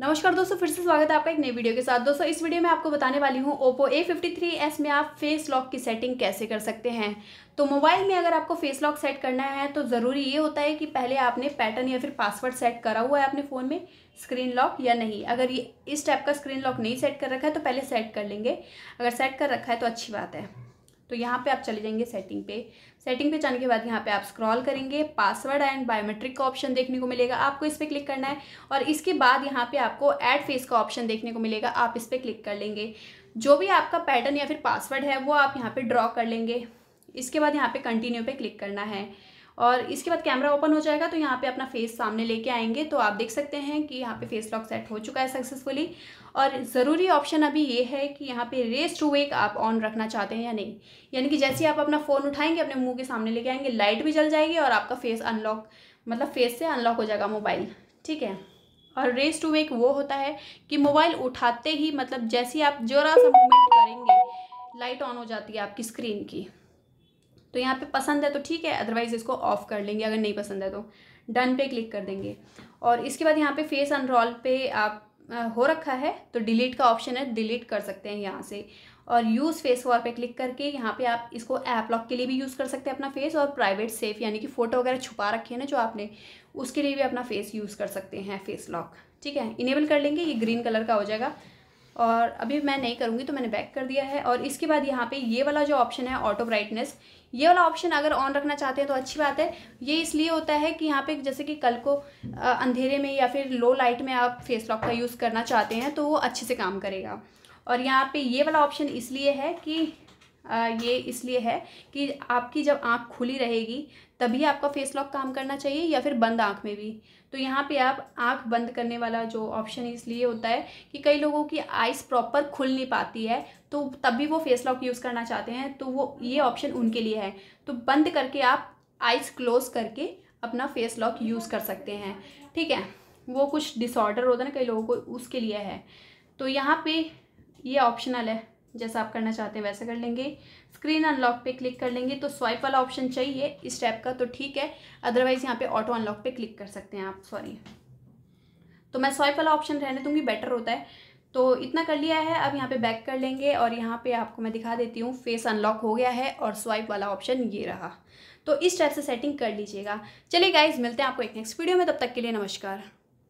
नमस्कार दोस्तों फिर से स्वागत है आपका एक नई वीडियो के साथ दोस्तों इस वीडियो में आपको बताने वाली हूँ ओप्पो A53s में आप फेस लॉक की सेटिंग कैसे कर सकते हैं तो मोबाइल में अगर आपको फेस लॉक सेट करना है तो ज़रूरी ये होता है कि पहले आपने पैटर्न या फिर पासवर्ड सेट करा हुआ है अपने फ़ोन में स्क्रीन लॉक या नहीं अगर ये इस टाइप का स्क्रीन लॉक नहीं सेट कर रखा है तो पहले सेट कर लेंगे अगर सेट कर रखा है तो अच्छी बात है तो यहाँ पे आप चले जाएंगे सेटिंग पे सेटिंग पे जाने के बाद यहाँ पे आप स्क्रॉल करेंगे पासवर्ड एंड बायोमेट्रिक का ऑप्शन देखने को मिलेगा आपको इस पर क्लिक करना है और इसके बाद यहाँ पे आपको ऐड फेस का ऑप्शन देखने को मिलेगा आप इस पर क्लिक कर लेंगे जो भी आपका पैटर्न या फिर पासवर्ड है वो आप यहाँ पर ड्रॉ कर लेंगे इसके बाद यहाँ पर कंटिन्यू पर क्लिक करना है और इसके बाद कैमरा ओपन हो जाएगा तो यहाँ पे अपना फेस सामने लेके आएंगे तो आप देख सकते हैं कि यहाँ पे फेस लॉक सेट हो चुका है सक्सेसफुली और ज़रूरी ऑप्शन अभी ये है कि यहाँ पे रेस टू वेक आप ऑन रखना चाहते हैं या नहीं यानी कि जैसे ही आप अपना फ़ोन उठाएंगे अपने मुँह के सामने लेके आएंगे लाइट भी जल जाएगी और आपका फेस अनलॉक मतलब फेस से अनलॉक हो जाएगा मोबाइल ठीक है और रेस टू वेक वो होता है कि मोबाइल उठाते ही मतलब जैसे ही आप ज़ोरा सा मूवमेंट करेंगे लाइट ऑन हो जाती है आपकी स्क्रीन की तो यहाँ पे पसंद है तो ठीक है अदरवाइज़ इसको ऑफ़ कर लेंगे अगर नहीं पसंद है तो डन पे क्लिक कर देंगे और इसके बाद यहाँ पे फेस अनरोल पे आप हो रखा है तो डिलीट का ऑप्शन है डिलीट कर सकते हैं यहाँ से और यूज़ फेस वॉल पे क्लिक करके यहाँ पे आप इसको ऐप लॉक के लिए भी यूज़ कर सकते हैं अपना फेस और प्राइवेट सेफ यानी कि फ़ोटो वगैरह छुपा रखे हैं ना जो आपने उसके लिए भी अपना फेस यूज़ कर सकते हैं फेस लॉक ठीक है इनेबल कर लेंगे ये ग्रीन कलर का हो जाएगा और अभी मैं नहीं करूँगी तो मैंने बैक कर दिया है और इसके बाद यहाँ पे ये वाला जो ऑप्शन है ऑटो ब्राइटनेस ये वाला ऑप्शन अगर ऑन रखना चाहते हैं तो अच्छी बात है ये इसलिए होता है कि यहाँ पे जैसे कि कल को अंधेरे में या फिर लो लाइट में आप फेस लॉक का यूज़ करना चाहते हैं तो वो अच्छे से काम करेगा और यहाँ पर ये वाला ऑप्शन इसलिए है कि ये इसलिए है कि आपकी जब आँख खुली रहेगी तभी आपका फेस लॉक काम करना चाहिए या फिर बंद आँख में भी तो यहाँ पे आप आँख बंद करने वाला जो ऑप्शन इसलिए होता है कि कई लोगों की आइस प्रॉपर खुल नहीं पाती है तो तब भी वो फेस लॉक यूज़ करना चाहते हैं तो वो ये ऑप्शन उनके लिए है तो बंद करके आप आइस क्लोज करके अपना फेस लॉक यूज़ कर सकते हैं ठीक है वो कुछ डिसऑर्डर होता है ना कई लोगों को उसके लिए है तो यहाँ पे ये ऑप्शनल है जैसा आप करना चाहते हैं वैसा कर लेंगे स्क्रीन अनलॉक पे क्लिक कर लेंगे तो स्वाइप वाला ऑप्शन चाहिए इस टाइप का तो ठीक है अदरवाइज़ यहाँ पे ऑटो अनलॉक पे क्लिक कर सकते हैं आप सॉरी तो मैं स्वाइप वाला ऑप्शन रहने दूँगी बेटर होता है तो इतना कर लिया है अब यहाँ पे बैक कर लेंगे और यहाँ पे आपको मैं दिखा देती हूँ फेस अनलॉक हो गया है और स्वाइप वाला ऑप्शन ये रहा तो इस टाइप से सेटिंग कर लीजिएगा चलिए गाइज मिलते हैं आपको एक नेक्स्ट वीडियो में तब तक के लिए नमस्कार